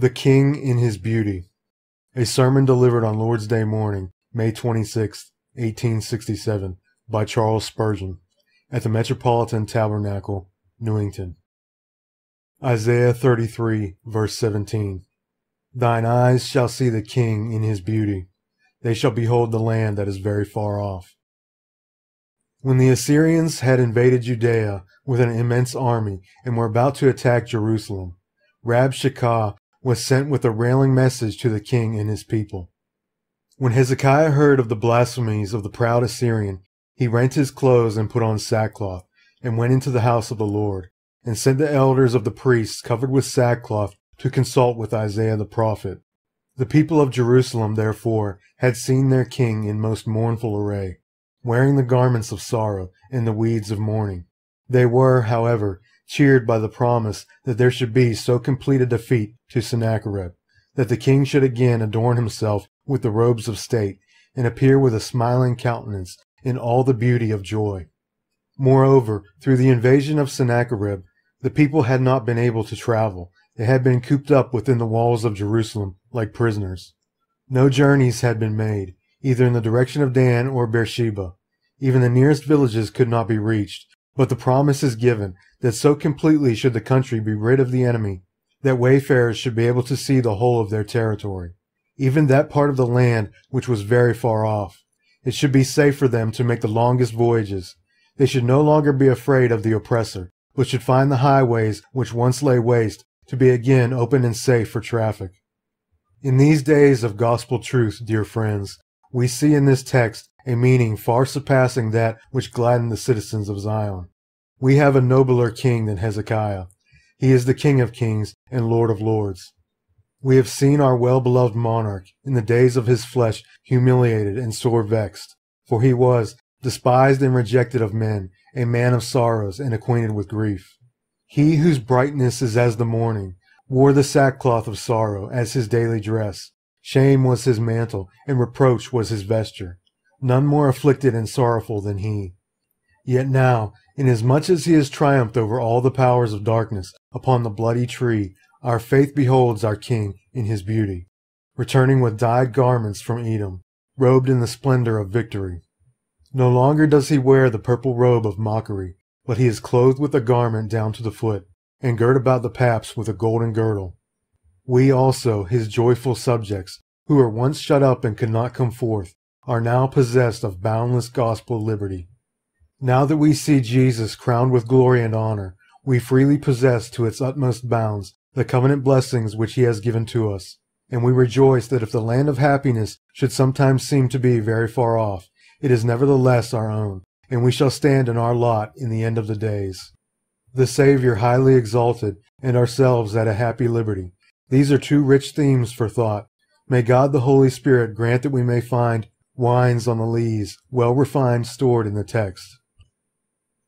The King in His Beauty, a sermon delivered on Lord's Day morning, May 26, 1867, by Charles Spurgeon, at the Metropolitan Tabernacle, Newington. Isaiah 33, verse 17. Thine eyes shall see the King in his beauty. They shall behold the land that is very far off. When the Assyrians had invaded Judea with an immense army and were about to attack Jerusalem, Rabshakeh was sent with a railing message to the king and his people. When Hezekiah heard of the blasphemies of the proud Assyrian, he rent his clothes and put on sackcloth, and went into the house of the Lord, and sent the elders of the priests covered with sackcloth to consult with Isaiah the prophet. The people of Jerusalem, therefore, had seen their king in most mournful array, wearing the garments of sorrow and the weeds of mourning. They were, however, cheered by the promise that there should be so complete a defeat to Sennacherib, that the king should again adorn himself with the robes of state, and appear with a smiling countenance in all the beauty of joy. Moreover, through the invasion of Sennacherib, the people had not been able to travel. They had been cooped up within the walls of Jerusalem like prisoners. No journeys had been made, either in the direction of Dan or Beersheba. Even the nearest villages could not be reached, but the promise is given that so completely should the country be rid of the enemy that wayfarers should be able to see the whole of their territory, even that part of the land which was very far off. It should be safe for them to make the longest voyages. They should no longer be afraid of the oppressor, but should find the highways which once lay waste to be again open and safe for traffic. In these days of gospel truth, dear friends, we see in this text a meaning far surpassing that which gladdened the citizens of Zion. We have a nobler king than Hezekiah. He is the King of kings and Lord of lords. We have seen our well-beloved monarch in the days of his flesh humiliated and sore vexed, for he was despised and rejected of men, a man of sorrows and acquainted with grief. He whose brightness is as the morning wore the sackcloth of sorrow as his daily dress. Shame was his mantle, and reproach was his vesture none more afflicted and sorrowful than he. Yet now, inasmuch as he has triumphed over all the powers of darkness upon the bloody tree, our faith beholds our King in his beauty, returning with dyed garments from Edom, robed in the splendor of victory. No longer does he wear the purple robe of mockery, but he is clothed with a garment down to the foot, and girt about the paps with a golden girdle. We also, his joyful subjects, who were once shut up and could not come forth, are now possessed of boundless gospel liberty. Now that we see Jesus crowned with glory and honor, we freely possess to its utmost bounds the covenant blessings which he has given to us, and we rejoice that if the land of happiness should sometimes seem to be very far off, it is nevertheless our own, and we shall stand in our lot in the end of the days. The Saviour highly exalted, and ourselves at a happy liberty. These are two rich themes for thought. May God the Holy Spirit grant that we may find wines on the lees, well refined, stored in the text.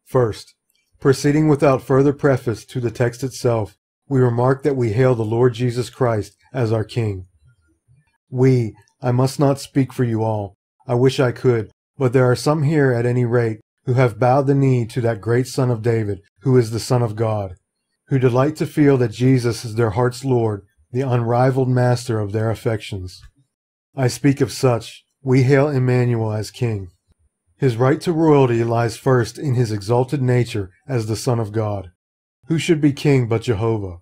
First, proceeding without further preface to the text itself, we remark that we hail the Lord Jesus Christ as our King. We, I must not speak for you all. I wish I could, but there are some here at any rate who have bowed the knee to that great Son of David, who is the Son of God, who delight to feel that Jesus is their heart's Lord, the unrivaled master of their affections. I speak of such, we hail Emmanuel as King. His right to royalty lies first in his exalted nature as the Son of God. Who should be King but Jehovah?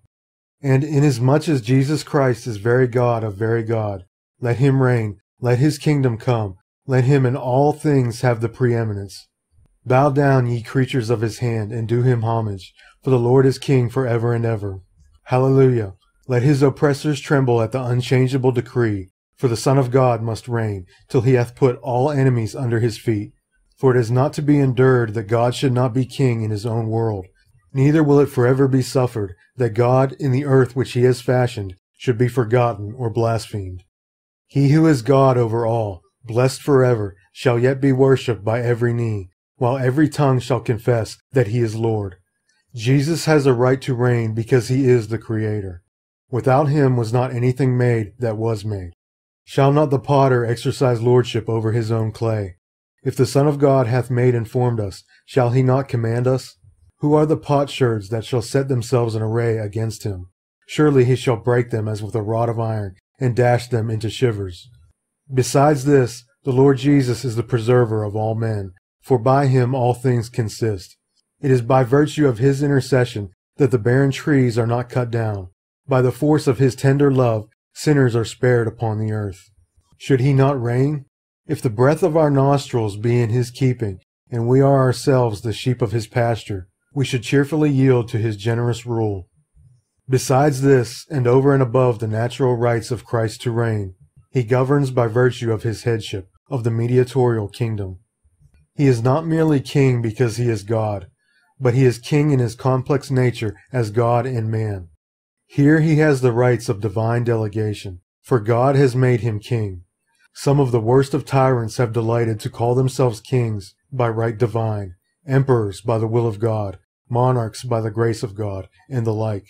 And inasmuch as Jesus Christ is very God of very God, let him reign, let his kingdom come, let him in all things have the preeminence. Bow down, ye creatures of his hand, and do him homage, for the Lord is King for ever and ever. Hallelujah. Let his oppressors tremble at the unchangeable decree, for the Son of God must reign, till he hath put all enemies under his feet. For it is not to be endured that God should not be king in his own world. Neither will it forever be suffered that God in the earth which he has fashioned should be forgotten or blasphemed. He who is God over all, blessed forever, shall yet be worshipped by every knee, while every tongue shall confess that he is Lord. Jesus has a right to reign because he is the Creator. Without him was not anything made that was made. Shall not the potter exercise lordship over his own clay? If the Son of God hath made and formed us, shall he not command us? Who are the potsherds that shall set themselves in array against him? Surely he shall break them as with a rod of iron, and dash them into shivers. Besides this, the Lord Jesus is the preserver of all men, for by him all things consist. It is by virtue of his intercession that the barren trees are not cut down. By the force of his tender love, sinners are spared upon the earth. Should he not reign? If the breath of our nostrils be in his keeping, and we are ourselves the sheep of his pasture, we should cheerfully yield to his generous rule. Besides this, and over and above the natural rights of Christ to reign, he governs by virtue of his headship, of the mediatorial kingdom. He is not merely king because he is God, but he is king in his complex nature as God and man. Here he has the rights of divine delegation, for God has made him king. Some of the worst of tyrants have delighted to call themselves kings by right divine, emperors by the will of God, monarchs by the grace of God, and the like.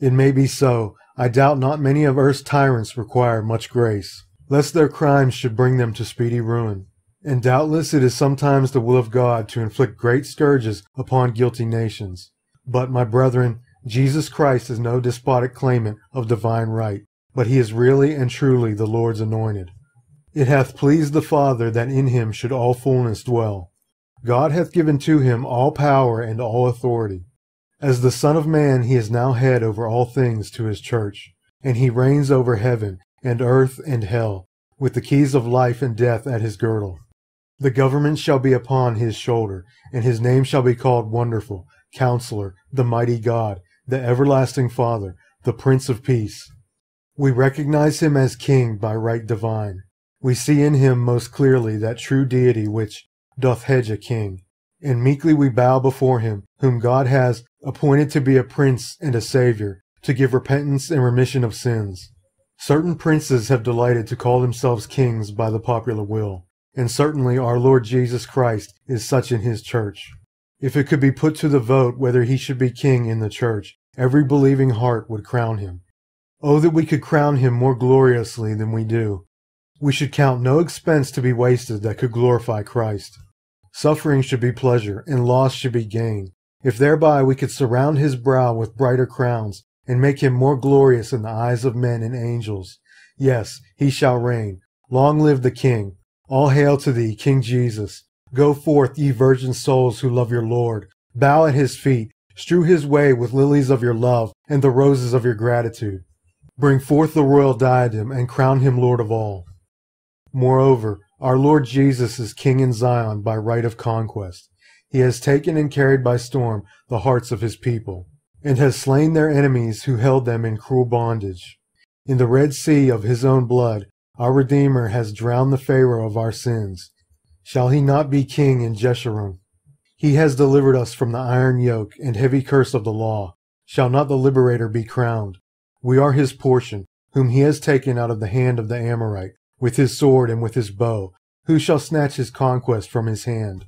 It may be so. I doubt not many of earth's tyrants require much grace, lest their crimes should bring them to speedy ruin. And doubtless it is sometimes the will of God to inflict great scourges upon guilty nations. But, my brethren, Jesus Christ is no despotic claimant of divine right, but he is really and truly the Lord's anointed. It hath pleased the Father that in him should all fullness dwell. God hath given to him all power and all authority. As the Son of Man he is now head over all things to his church, and he reigns over heaven and earth and hell, with the keys of life and death at his girdle. The government shall be upon his shoulder, and his name shall be called Wonderful, Counselor, the Mighty God, the everlasting Father, the Prince of Peace. We recognize him as King by right divine. We see in him most clearly that true deity which doth hedge a king. And meekly we bow before him, whom God has appointed to be a prince and a savior, to give repentance and remission of sins. Certain princes have delighted to call themselves kings by the popular will, and certainly our Lord Jesus Christ is such in his church. If it could be put to the vote whether he should be king in the church, every believing heart would crown him. Oh, that we could crown him more gloriously than we do. We should count no expense to be wasted that could glorify Christ. Suffering should be pleasure, and loss should be gain, if thereby we could surround his brow with brighter crowns, and make him more glorious in the eyes of men and angels. Yes, he shall reign. Long live the King. All hail to thee, King Jesus. Go forth, ye virgin souls who love your Lord. Bow at his feet. Strew his way with lilies of your love and the roses of your gratitude. Bring forth the royal diadem and crown him Lord of all. Moreover, our Lord Jesus is King in Zion by right of conquest. He has taken and carried by storm the hearts of his people, and has slain their enemies who held them in cruel bondage. In the Red Sea of his own blood, our Redeemer has drowned the Pharaoh of our sins. Shall he not be king in Jeshurun? He has delivered us from the iron yoke and heavy curse of the law. Shall not the liberator be crowned? We are his portion, whom he has taken out of the hand of the Amorite, with his sword and with his bow. Who shall snatch his conquest from his hand?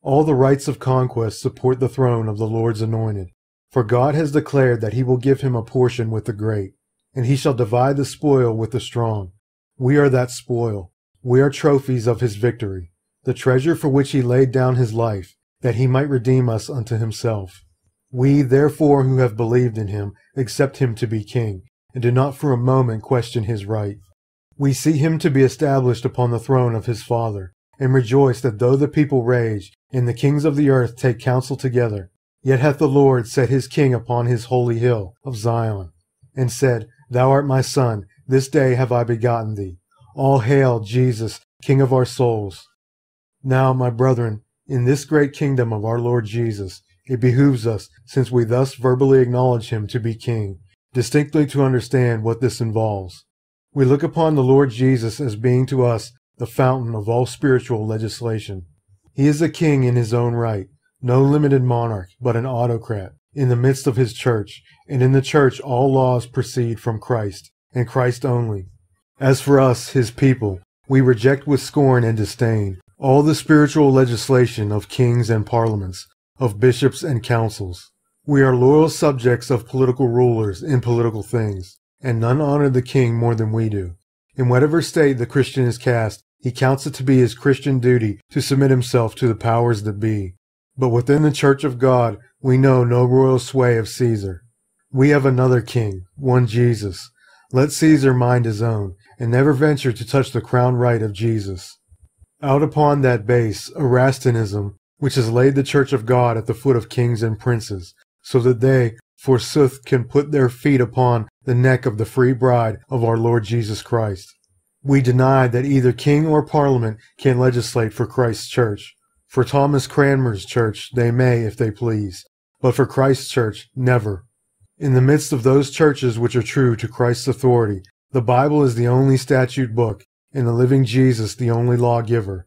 All the rights of conquest support the throne of the Lord's anointed. For God has declared that he will give him a portion with the great, and he shall divide the spoil with the strong. We are that spoil. We are trophies of his victory the treasure for which he laid down his life, that he might redeem us unto himself. We, therefore, who have believed in him, accept him to be king, and do not for a moment question his right. We see him to be established upon the throne of his Father, and rejoice that though the people rage, and the kings of the earth take counsel together, yet hath the Lord set his king upon his holy hill of Zion, and said, Thou art my son, this day have I begotten thee. All hail, Jesus, King of our souls. Now, my brethren, in this great kingdom of our Lord Jesus, it behooves us, since we thus verbally acknowledge him to be king, distinctly to understand what this involves. We look upon the Lord Jesus as being to us the fountain of all spiritual legislation. He is a king in his own right, no limited monarch, but an autocrat, in the midst of his church, and in the church all laws proceed from Christ, and Christ only. As for us, his people, we reject with scorn and disdain all the spiritual legislation of kings and parliaments, of bishops and councils. We are loyal subjects of political rulers in political things, and none honor the king more than we do. In whatever state the Christian is cast, he counts it to be his Christian duty to submit himself to the powers that be. But within the Church of God, we know no royal sway of Caesar. We have another king, one Jesus. Let Caesar mind his own, and never venture to touch the crown right of Jesus. Out upon that base, Erastianism, which has laid the church of God at the foot of kings and princes, so that they, forsooth, can put their feet upon the neck of the free bride of our Lord Jesus Christ. We deny that either king or parliament can legislate for Christ's church. For Thomas Cranmer's church they may, if they please, but for Christ's church, never. In the midst of those churches which are true to Christ's authority, the Bible is the only statute book, in the living Jesus, the only lawgiver.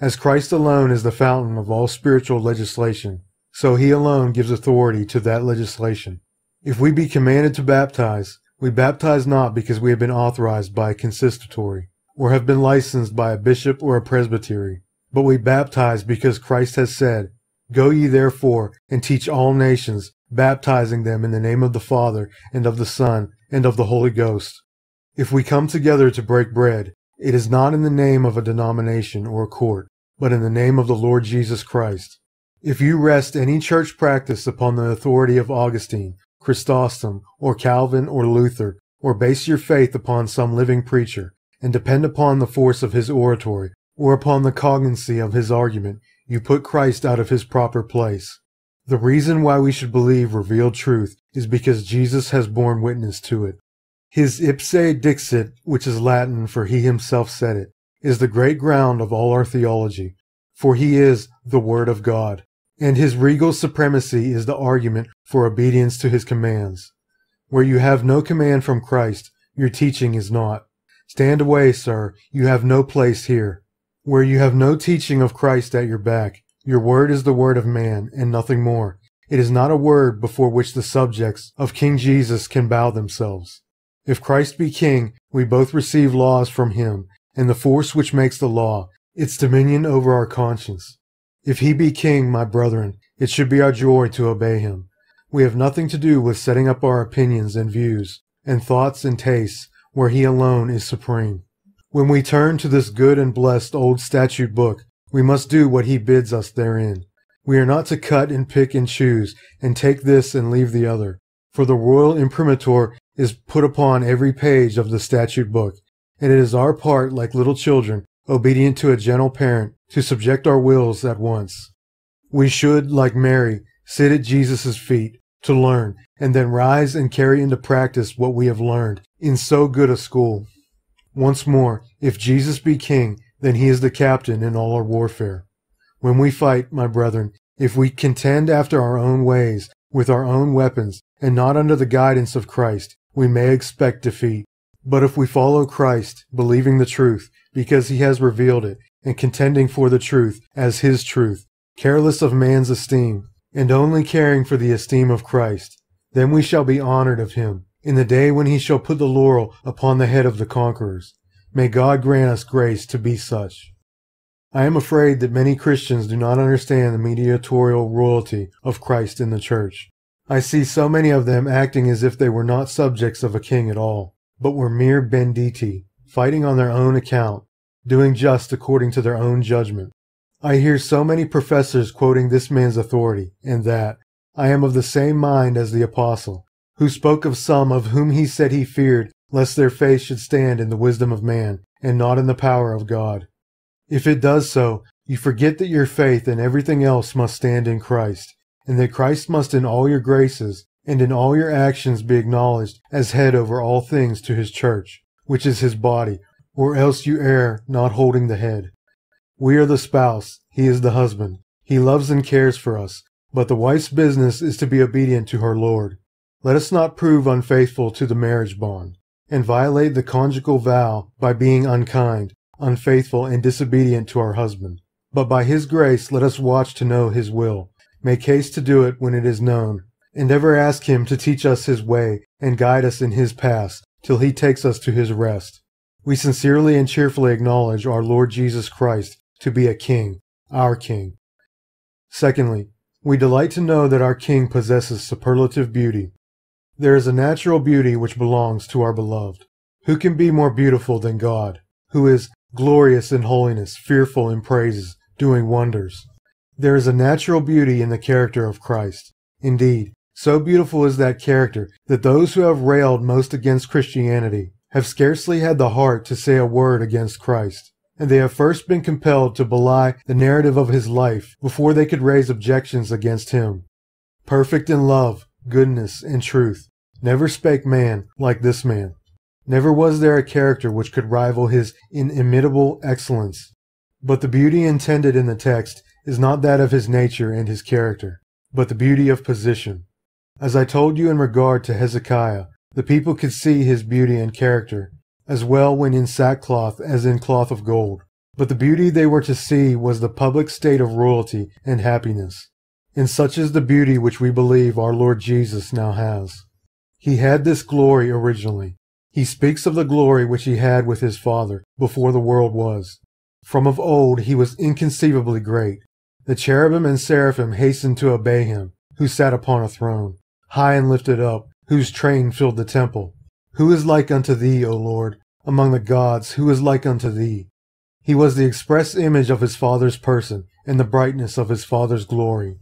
As Christ alone is the fountain of all spiritual legislation, so he alone gives authority to that legislation. If we be commanded to baptize, we baptize not because we have been authorized by a consistory, or have been licensed by a bishop or a presbytery, but we baptize because Christ has said, Go ye therefore and teach all nations, baptizing them in the name of the Father, and of the Son, and of the Holy Ghost. If we come together to break bread, it is not in the name of a denomination or a court, but in the name of the Lord Jesus Christ. If you rest any church practice upon the authority of Augustine, Chrysostom, or Calvin, or Luther, or base your faith upon some living preacher, and depend upon the force of his oratory, or upon the cogency of his argument, you put Christ out of his proper place. The reason why we should believe revealed truth is because Jesus has borne witness to it. His ipse dixit, which is Latin for he himself said it, is the great ground of all our theology, for he is the Word of God, and his regal supremacy is the argument for obedience to his commands. Where you have no command from Christ, your teaching is not. Stand away, sir, you have no place here. Where you have no teaching of Christ at your back, your word is the word of man, and nothing more. It is not a word before which the subjects of King Jesus can bow themselves. If Christ be king, we both receive laws from him, and the force which makes the law, its dominion over our conscience. If he be king, my brethren, it should be our joy to obey him. We have nothing to do with setting up our opinions and views, and thoughts and tastes, where he alone is supreme. When we turn to this good and blessed old statute book, we must do what he bids us therein. We are not to cut and pick and choose, and take this and leave the other. For the royal imprimatur is put upon every page of the statute book, and it is our part, like little children, obedient to a gentle parent, to subject our wills at once. We should, like Mary, sit at Jesus' feet to learn, and then rise and carry into practice what we have learned in so good a school. Once more, if Jesus be king, then he is the captain in all our warfare. When we fight, my brethren, if we contend after our own ways, with our own weapons, and not under the guidance of Christ, we may expect defeat. But if we follow Christ, believing the truth, because he has revealed it, and contending for the truth as his truth, careless of man's esteem, and only caring for the esteem of Christ, then we shall be honored of him, in the day when he shall put the laurel upon the head of the conquerors. May God grant us grace to be such. I am afraid that many Christians do not understand the mediatorial royalty of Christ in the church. I see so many of them acting as if they were not subjects of a king at all, but were mere banditti, fighting on their own account, doing just according to their own judgment. I hear so many professors quoting this man's authority, and that, I am of the same mind as the apostle, who spoke of some of whom he said he feared, lest their faith should stand in the wisdom of man, and not in the power of God. If it does so, you forget that your faith and everything else must stand in Christ, and that Christ must in all your graces and in all your actions be acknowledged as head over all things to his church, which is his body, or else you err not holding the head. We are the spouse, he is the husband. He loves and cares for us, but the wife's business is to be obedient to her Lord. Let us not prove unfaithful to the marriage bond, and violate the conjugal vow by being unkind, unfaithful, and disobedient to our husband. But by his grace let us watch to know his will, Make haste to do it when it is known, and ever ask him to teach us his way and guide us in his paths till he takes us to his rest. We sincerely and cheerfully acknowledge our Lord Jesus Christ to be a king, our king. Secondly, we delight to know that our king possesses superlative beauty. There is a natural beauty which belongs to our beloved. Who can be more beautiful than God, who is glorious in holiness, fearful in praises, doing wonders? There is a natural beauty in the character of Christ. Indeed, so beautiful is that character that those who have railed most against Christianity have scarcely had the heart to say a word against Christ, and they have first been compelled to belie the narrative of his life before they could raise objections against him. Perfect in love, goodness, and truth, never spake man like this man. Never was there a character which could rival his inimitable excellence. But the beauty intended in the text is not that of his nature and his character, but the beauty of position. As I told you in regard to Hezekiah, the people could see his beauty and character, as well when in sackcloth as in cloth of gold. But the beauty they were to see was the public state of royalty and happiness. And such is the beauty which we believe our Lord Jesus now has. He had this glory originally. He speaks of the glory which he had with his Father before the world was. From of old he was inconceivably great, the cherubim and seraphim hastened to obey him, who sat upon a throne, high and lifted up, whose train filled the temple. Who is like unto thee, O Lord, among the gods, who is like unto thee? He was the express image of his Father's person, and the brightness of his Father's glory.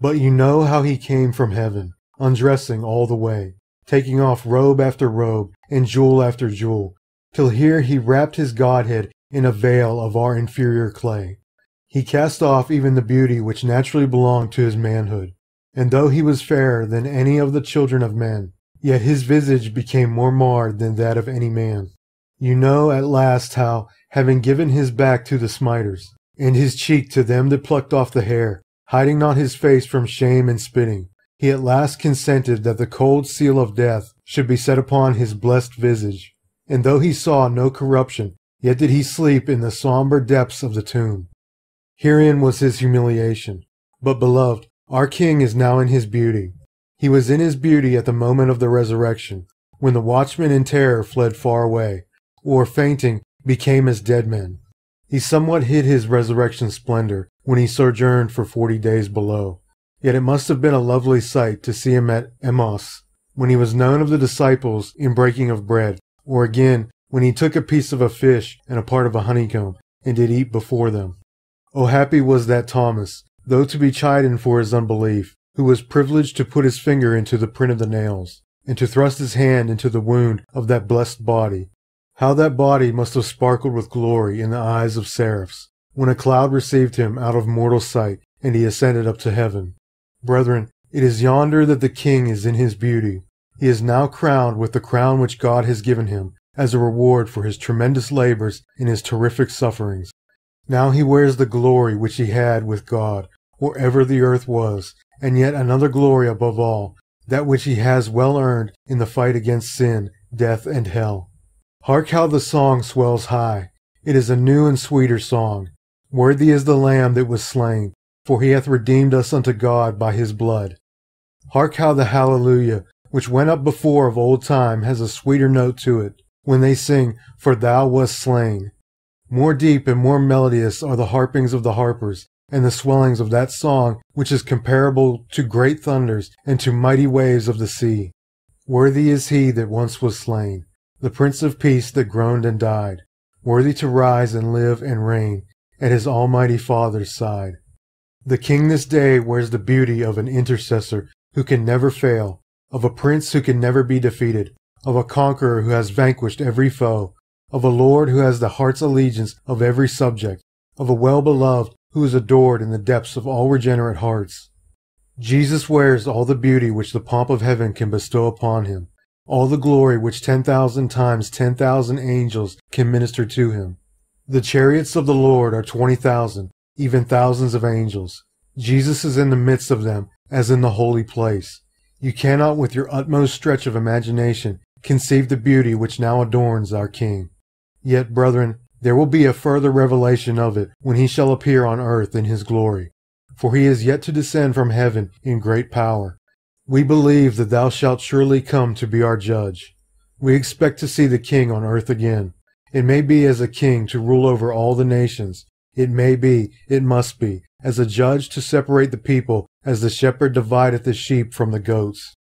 But you know how he came from heaven, undressing all the way, taking off robe after robe, and jewel after jewel, till here he wrapped his Godhead in a veil of our inferior clay. He cast off even the beauty which naturally belonged to his manhood. And though he was fairer than any of the children of men, yet his visage became more marred than that of any man. You know at last how, having given his back to the smiters, and his cheek to them that plucked off the hair, hiding not his face from shame and spitting, he at last consented that the cold seal of death should be set upon his blessed visage. And though he saw no corruption, yet did he sleep in the sombre depths of the tomb. Herein was his humiliation. But, beloved, our King is now in his beauty. He was in his beauty at the moment of the resurrection, when the watchmen in terror fled far away, or fainting, became as dead men. He somewhat hid his resurrection splendor when he sojourned for forty days below. Yet it must have been a lovely sight to see him at Emmaus when he was known of the disciples in breaking of bread, or again, when he took a piece of a fish and a part of a honeycomb, and did eat before them. Oh, happy was that Thomas, though to be chidden for his unbelief, who was privileged to put his finger into the print of the nails, and to thrust his hand into the wound of that blessed body. How that body must have sparkled with glory in the eyes of seraphs, when a cloud received him out of mortal sight, and he ascended up to heaven. Brethren, it is yonder that the King is in his beauty. He is now crowned with the crown which God has given him, as a reward for his tremendous labors and his terrific sufferings. Now he wears the glory which he had with God, wherever the earth was, and yet another glory above all, that which he has well earned in the fight against sin, death, and hell. Hark how the song swells high. It is a new and sweeter song. Worthy is the Lamb that was slain, for he hath redeemed us unto God by his blood. Hark how the Hallelujah, which went up before of old time, has a sweeter note to it, when they sing, For thou wast slain. More deep and more melodious are the harpings of the harpers, and the swellings of that song which is comparable to great thunders and to mighty waves of the sea. Worthy is he that once was slain, the Prince of Peace that groaned and died, worthy to rise and live and reign at his almighty Father's side. The King this day wears the beauty of an intercessor who can never fail, of a prince who can never be defeated, of a conqueror who has vanquished every foe, of a Lord who has the heart's allegiance of every subject, of a well-beloved who is adored in the depths of all regenerate hearts. Jesus wears all the beauty which the pomp of heaven can bestow upon him, all the glory which 10,000 times 10,000 angels can minister to him. The chariots of the Lord are 20,000, even thousands of angels. Jesus is in the midst of them, as in the holy place. You cannot with your utmost stretch of imagination conceive the beauty which now adorns our King. Yet, brethren, there will be a further revelation of it when he shall appear on earth in his glory. For he is yet to descend from heaven in great power. We believe that thou shalt surely come to be our judge. We expect to see the king on earth again. It may be as a king to rule over all the nations. It may be, it must be, as a judge to separate the people as the shepherd divideth the sheep from the goats.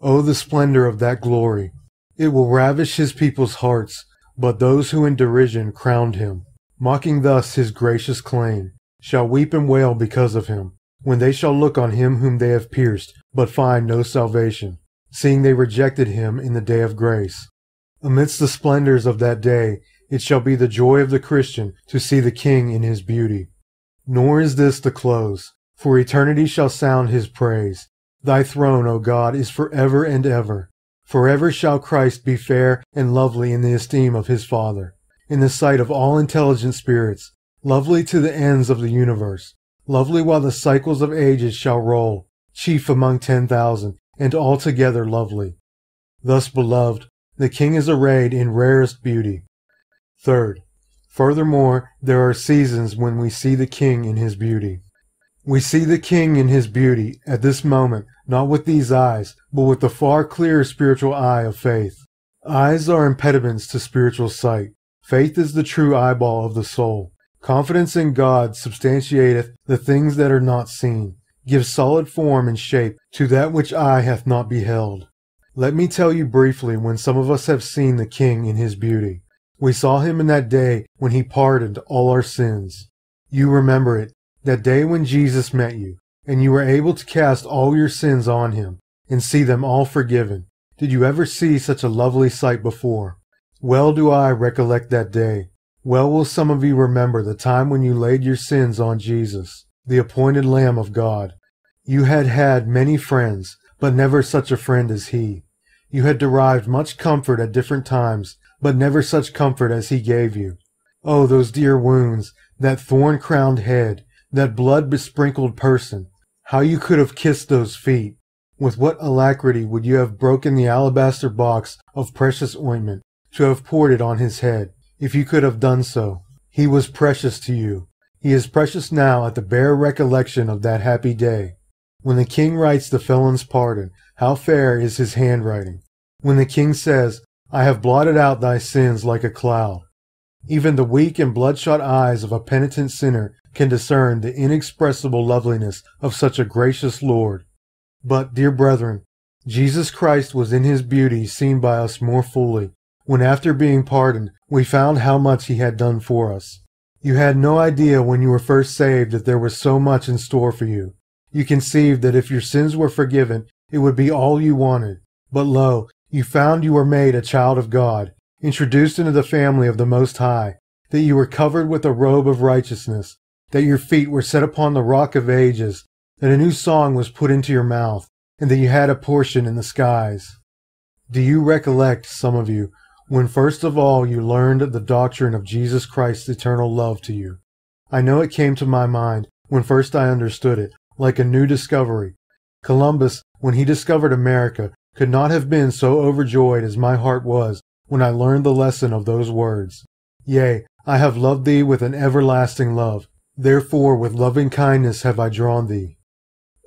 O oh, the splendor of that glory! It will ravish his people's hearts but those who in derision crowned him, mocking thus his gracious claim, shall weep and wail because of him, when they shall look on him whom they have pierced, but find no salvation, seeing they rejected him in the day of grace. Amidst the splendors of that day, it shall be the joy of the Christian to see the King in his beauty. Nor is this the close, for eternity shall sound his praise. Thy throne, O God, is for ever and ever. Forever shall Christ be fair and lovely in the esteem of his Father, in the sight of all intelligent spirits, lovely to the ends of the universe, lovely while the cycles of ages shall roll, chief among ten thousand, and altogether lovely. Thus, beloved, the king is arrayed in rarest beauty. Third, furthermore, there are seasons when we see the king in his beauty. We see the king in his beauty at this moment, not with these eyes, but with the far clearer spiritual eye of faith. Eyes are impediments to spiritual sight. Faith is the true eyeball of the soul. Confidence in God substantiateth the things that are not seen, gives solid form and shape to that which eye hath not beheld. Let me tell you briefly when some of us have seen the King in his beauty. We saw him in that day when he pardoned all our sins. You remember it, that day when Jesus met you, and you were able to cast all your sins on him and see them all forgiven. Did you ever see such a lovely sight before? Well do I recollect that day. Well will some of you remember the time when you laid your sins on Jesus, the appointed Lamb of God. You had had many friends, but never such a friend as he. You had derived much comfort at different times, but never such comfort as he gave you. Oh, those dear wounds, that thorn crowned head, that blood besprinkled person, how you could have kissed those feet, with what alacrity would you have broken the alabaster box of precious ointment to have poured it on his head, if you could have done so? He was precious to you. He is precious now at the bare recollection of that happy day. When the king writes the felon's pardon, how fair is his handwriting. When the king says, I have blotted out thy sins like a cloud. Even the weak and bloodshot eyes of a penitent sinner can discern the inexpressible loveliness of such a gracious Lord but, dear brethren, Jesus Christ was in his beauty seen by us more fully, when after being pardoned, we found how much he had done for us. You had no idea when you were first saved that there was so much in store for you. You conceived that if your sins were forgiven, it would be all you wanted. But lo, you found you were made a child of God, introduced into the family of the Most High, that you were covered with a robe of righteousness, that your feet were set upon the rock of ages, that a new song was put into your mouth, and that you had a portion in the skies. Do you recollect, some of you, when first of all you learned the doctrine of Jesus Christ's eternal love to you? I know it came to my mind when first I understood it, like a new discovery. Columbus, when he discovered America, could not have been so overjoyed as my heart was when I learned the lesson of those words. Yea, I have loved thee with an everlasting love. Therefore with loving kindness have I drawn thee.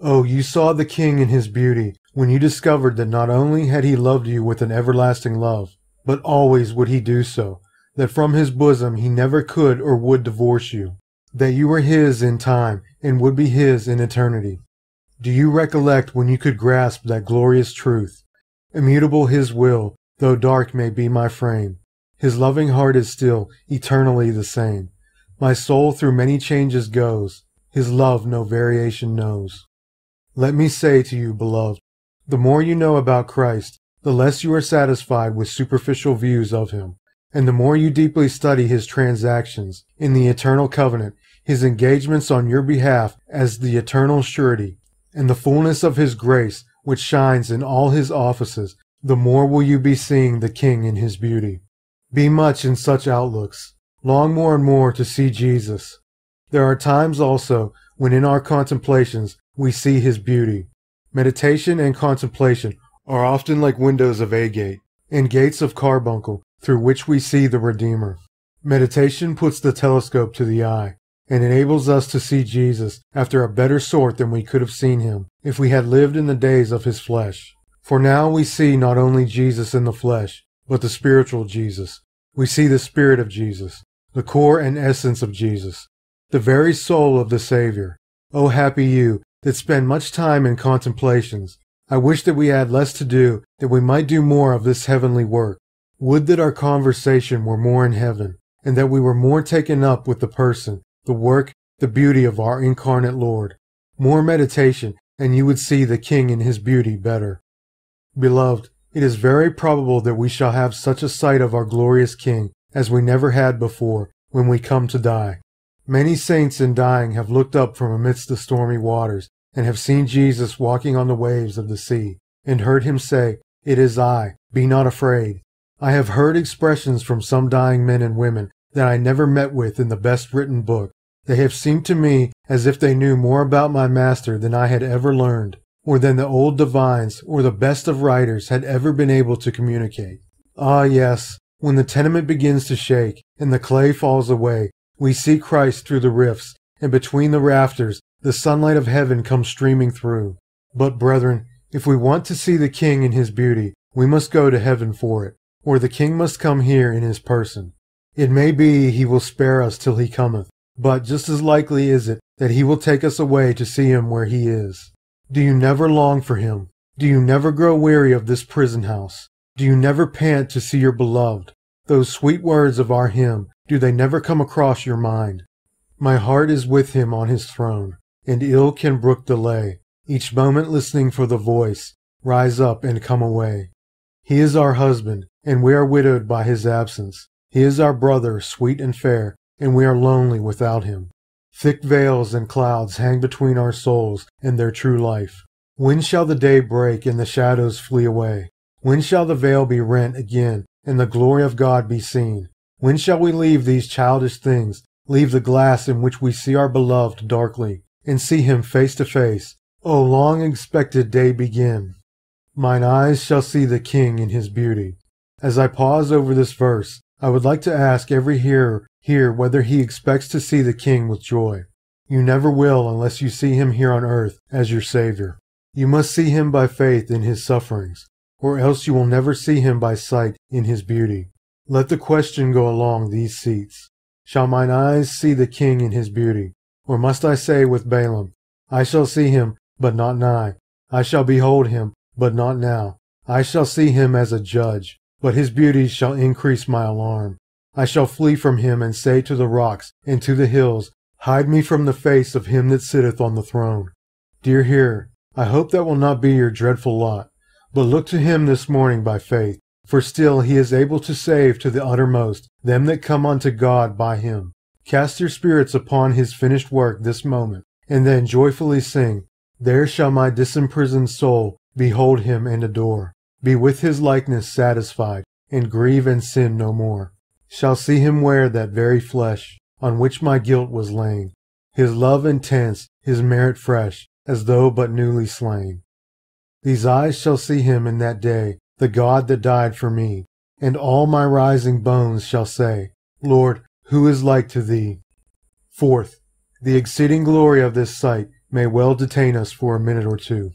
Oh, you saw the King in his beauty, when you discovered that not only had he loved you with an everlasting love, but always would he do so, that from his bosom he never could or would divorce you, that you were his in time and would be his in eternity. Do you recollect when you could grasp that glorious truth? Immutable his will, though dark may be my frame. His loving heart is still eternally the same. My soul through many changes goes, his love no variation knows. Let me say to you, beloved, the more you know about Christ, the less you are satisfied with superficial views of him, and the more you deeply study his transactions in the eternal covenant, his engagements on your behalf as the eternal surety, and the fullness of his grace which shines in all his offices, the more will you be seeing the King in his beauty. Be much in such outlooks. Long more and more to see Jesus. There are times also when in our contemplations we see his beauty. Meditation and contemplation are often like windows of agate and gates of carbuncle through which we see the Redeemer. Meditation puts the telescope to the eye and enables us to see Jesus after a better sort than we could have seen him if we had lived in the days of his flesh. For now we see not only Jesus in the flesh, but the spiritual Jesus. We see the Spirit of Jesus, the core and essence of Jesus, the very soul of the Savior. O oh, happy you that spend much time in contemplations. I wish that we had less to do, that we might do more of this heavenly work. Would that our conversation were more in heaven, and that we were more taken up with the person, the work, the beauty of our incarnate Lord. More meditation, and you would see the King in his beauty better. Beloved, it is very probable that we shall have such a sight of our glorious King as we never had before when we come to die. Many saints in dying have looked up from amidst the stormy waters and have seen Jesus walking on the waves of the sea and heard him say, It is I, be not afraid. I have heard expressions from some dying men and women that I never met with in the best written book. They have seemed to me as if they knew more about my master than I had ever learned, or than the old divines or the best of writers had ever been able to communicate. Ah, yes, when the tenement begins to shake and the clay falls away we see Christ through the rifts, and between the rafters, the sunlight of heaven comes streaming through. But, brethren, if we want to see the King in his beauty, we must go to heaven for it, or the King must come here in his person. It may be he will spare us till he cometh, but just as likely is it that he will take us away to see him where he is. Do you never long for him? Do you never grow weary of this prison house? Do you never pant to see your beloved? Those sweet words of our hymn, do they never come across your mind? My heart is with him on his throne, and ill can brook delay, each moment listening for the voice, rise up and come away. He is our husband, and we are widowed by his absence. He is our brother, sweet and fair, and we are lonely without him. Thick veils and clouds hang between our souls and their true life. When shall the day break and the shadows flee away? When shall the veil be rent again and the glory of God be seen. When shall we leave these childish things, leave the glass in which we see our beloved darkly, and see him face to face? O long expected day begin. Mine eyes shall see the King in his beauty. As I pause over this verse, I would like to ask every hearer here whether he expects to see the King with joy. You never will unless you see him here on earth as your Savior. You must see him by faith in his sufferings or else you will never see him by sight in his beauty. Let the question go along these seats. Shall mine eyes see the king in his beauty? Or must I say with Balaam, I shall see him, but not nigh. I shall behold him, but not now. I shall see him as a judge, but his beauty shall increase my alarm. I shall flee from him and say to the rocks and to the hills, Hide me from the face of him that sitteth on the throne. Dear here I hope that will not be your dreadful lot. But look to him this morning by faith, for still he is able to save to the uttermost them that come unto God by him. Cast your spirits upon his finished work this moment, and then joyfully sing, There shall my disimprisoned soul behold him and adore, be with his likeness satisfied, and grieve and sin no more. Shall see him wear that very flesh on which my guilt was lain, his love intense, his merit fresh, as though but newly slain. These eyes shall see him in that day, the God that died for me. And all my rising bones shall say, Lord, who is like to thee? Fourth, the exceeding glory of this sight may well detain us for a minute or two.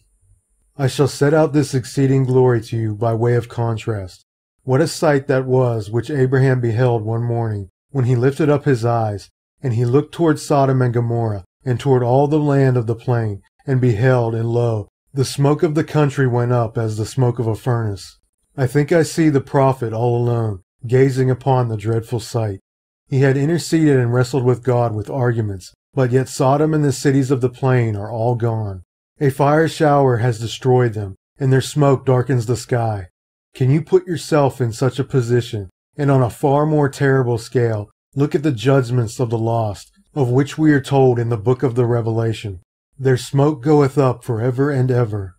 I shall set out this exceeding glory to you by way of contrast. What a sight that was which Abraham beheld one morning, when he lifted up his eyes, and he looked toward Sodom and Gomorrah, and toward all the land of the plain, and beheld, and lo, the smoke of the country went up as the smoke of a furnace. I think I see the prophet all alone, gazing upon the dreadful sight. He had interceded and wrestled with God with arguments, but yet Sodom and the cities of the plain are all gone. A fire shower has destroyed them, and their smoke darkens the sky. Can you put yourself in such a position, and on a far more terrible scale, look at the judgments of the lost, of which we are told in the book of the Revelation? Their smoke goeth up for ever and ever.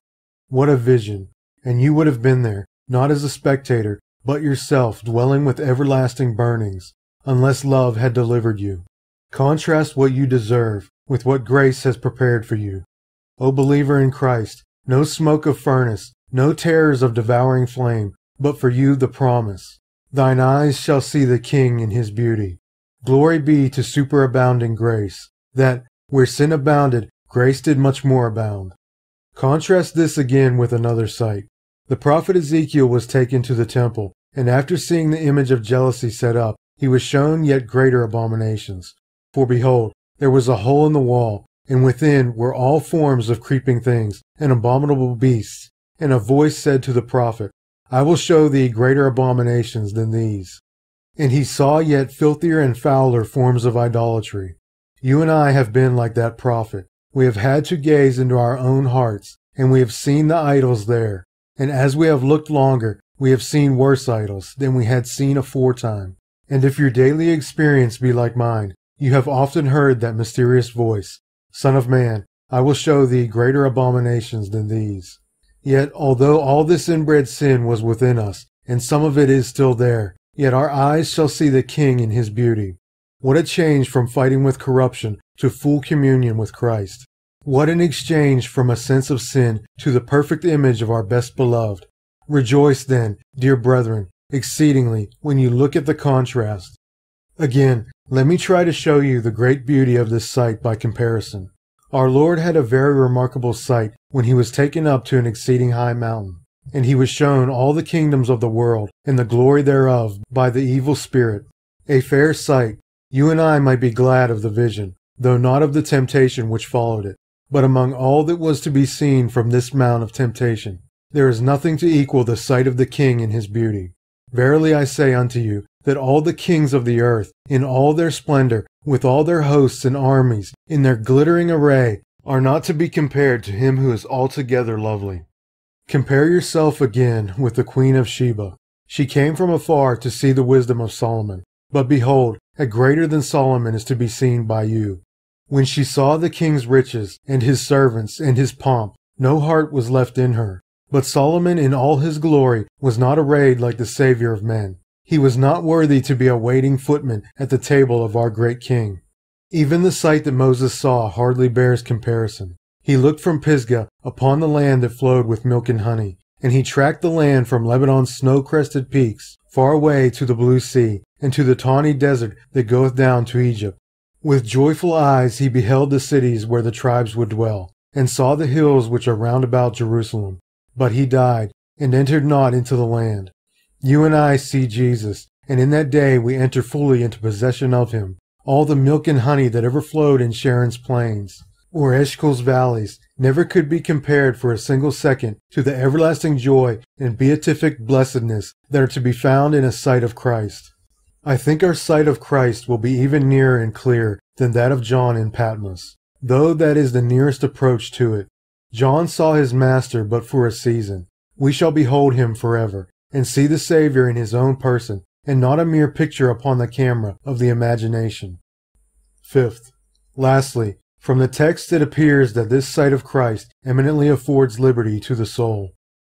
What a vision! And you would have been there, not as a spectator, but yourself dwelling with everlasting burnings, unless love had delivered you. Contrast what you deserve with what grace has prepared for you. O believer in Christ, no smoke of furnace, no terrors of devouring flame, but for you the promise. Thine eyes shall see the King in his beauty. Glory be to superabounding grace, that, where sin abounded, Grace did much more abound. Contrast this again with another sight. The prophet Ezekiel was taken to the temple, and after seeing the image of jealousy set up, he was shown yet greater abominations. For behold, there was a hole in the wall, and within were all forms of creeping things and abominable beasts. And a voice said to the prophet, I will show thee greater abominations than these. And he saw yet filthier and fouler forms of idolatry. You and I have been like that prophet. We have had to gaze into our own hearts, and we have seen the idols there. And as we have looked longer, we have seen worse idols than we had seen aforetime. And if your daily experience be like mine, you have often heard that mysterious voice, Son of man, I will show thee greater abominations than these. Yet, although all this inbred sin was within us, and some of it is still there, yet our eyes shall see the King in his beauty. What a change from fighting with corruption to full communion with Christ. What an exchange from a sense of sin to the perfect image of our best beloved. Rejoice then, dear brethren, exceedingly when you look at the contrast. Again, let me try to show you the great beauty of this sight by comparison. Our Lord had a very remarkable sight when he was taken up to an exceeding high mountain, and he was shown all the kingdoms of the world and the glory thereof by the evil spirit. A fair sight, you and I might be glad of the vision though not of the temptation which followed it. But among all that was to be seen from this mount of temptation, there is nothing to equal the sight of the King in his beauty. Verily I say unto you, that all the kings of the earth, in all their splendor, with all their hosts and armies, in their glittering array, are not to be compared to him who is altogether lovely. Compare yourself again with the Queen of Sheba. She came from afar to see the wisdom of Solomon. But behold, a greater than Solomon is to be seen by you. When she saw the king's riches, and his servants, and his pomp, no heart was left in her. But Solomon in all his glory was not arrayed like the Saviour of men. He was not worthy to be a waiting footman at the table of our great king. Even the sight that Moses saw hardly bears comparison. He looked from Pisgah upon the land that flowed with milk and honey, and he tracked the land from Lebanon's snow-crested peaks, far away to the blue sea, and to the tawny desert that goeth down to Egypt, with joyful eyes he beheld the cities where the tribes would dwell, and saw the hills which are round about Jerusalem. But he died, and entered not into the land. You and I see Jesus, and in that day we enter fully into possession of him. All the milk and honey that ever flowed in Sharon's plains, or Eshcol's valleys, never could be compared for a single second to the everlasting joy and beatific blessedness that are to be found in a sight of Christ. I think our sight of Christ will be even nearer and clearer than that of John in Patmos, though that is the nearest approach to it. John saw his Master but for a season. We shall behold him forever, and see the Savior in his own person, and not a mere picture upon the camera of the imagination. Fifth, lastly, from the text it appears that this sight of Christ eminently affords liberty to the soul.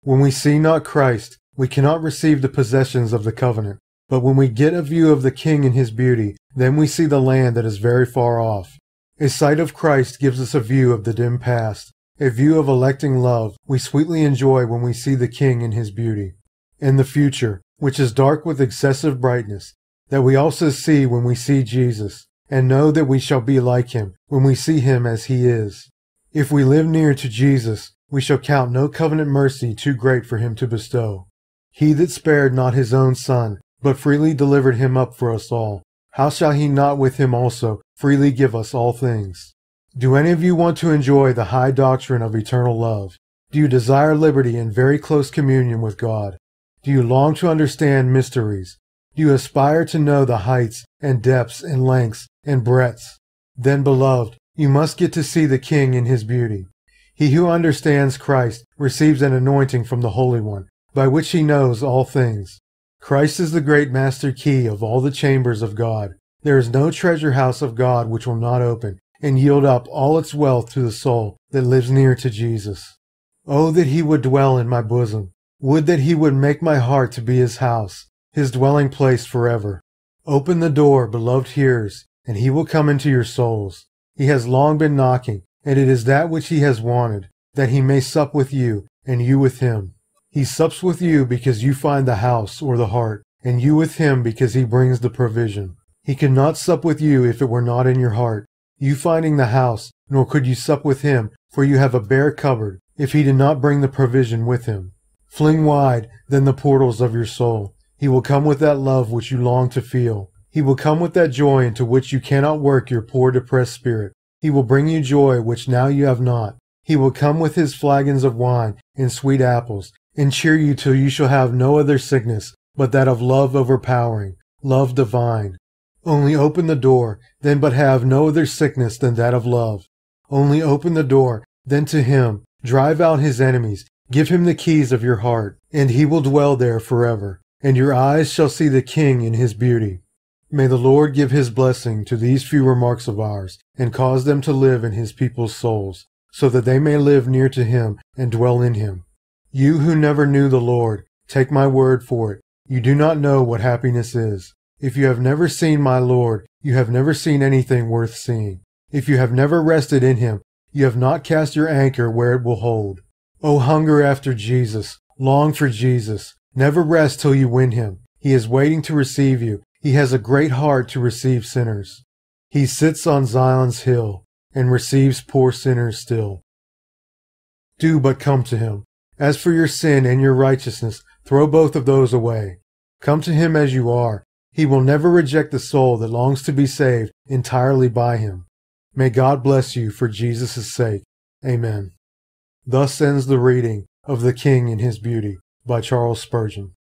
When we see not Christ, we cannot receive the possessions of the covenant. But when we get a view of the King in his beauty, then we see the land that is very far off. A sight of Christ gives us a view of the dim past, a view of electing love we sweetly enjoy when we see the King in his beauty. And the future, which is dark with excessive brightness, that we also see when we see Jesus, and know that we shall be like him when we see him as he is. If we live near to Jesus, we shall count no covenant mercy too great for him to bestow. He that spared not his own son, but freely delivered him up for us all. How shall he not with him also freely give us all things? Do any of you want to enjoy the high doctrine of eternal love? Do you desire liberty and very close communion with God? Do you long to understand mysteries? Do you aspire to know the heights and depths and lengths and breadths? Then, beloved, you must get to see the King in his beauty. He who understands Christ receives an anointing from the Holy One, by which he knows all things. Christ is the great master key of all the chambers of God. There is no treasure house of God which will not open and yield up all its wealth to the soul that lives near to Jesus. Oh, that he would dwell in my bosom! Would that he would make my heart to be his house, his dwelling place forever. Open the door, beloved hearers, and he will come into your souls. He has long been knocking, and it is that which he has wanted, that he may sup with you, and you with him. He sups with you because you find the house or the heart, and you with him because he brings the provision. He could not sup with you if it were not in your heart, you finding the house, nor could you sup with him, for you have a bare cupboard, if he did not bring the provision with him. Fling wide, then, the portals of your soul. He will come with that love which you long to feel. He will come with that joy into which you cannot work your poor depressed spirit. He will bring you joy which now you have not. He will come with his flagons of wine and sweet apples, and cheer you till you shall have no other sickness but that of love overpowering, love divine. Only open the door, then but have no other sickness than that of love. Only open the door, then to him, drive out his enemies, give him the keys of your heart, and he will dwell there forever, and your eyes shall see the King in his beauty. May the Lord give his blessing to these few remarks of ours, and cause them to live in his people's souls, so that they may live near to him and dwell in him. You who never knew the Lord, take my word for it, you do not know what happiness is. If you have never seen my Lord, you have never seen anything worth seeing. If you have never rested in him, you have not cast your anchor where it will hold. O oh, hunger after Jesus, long for Jesus. Never rest till you win him. He is waiting to receive you. He has a great heart to receive sinners. He sits on Zion's hill and receives poor sinners still. Do but come to him. As for your sin and your righteousness, throw both of those away. Come to him as you are. He will never reject the soul that longs to be saved entirely by him. May God bless you for Jesus' sake. Amen. Thus ends the reading of The King in His Beauty by Charles Spurgeon.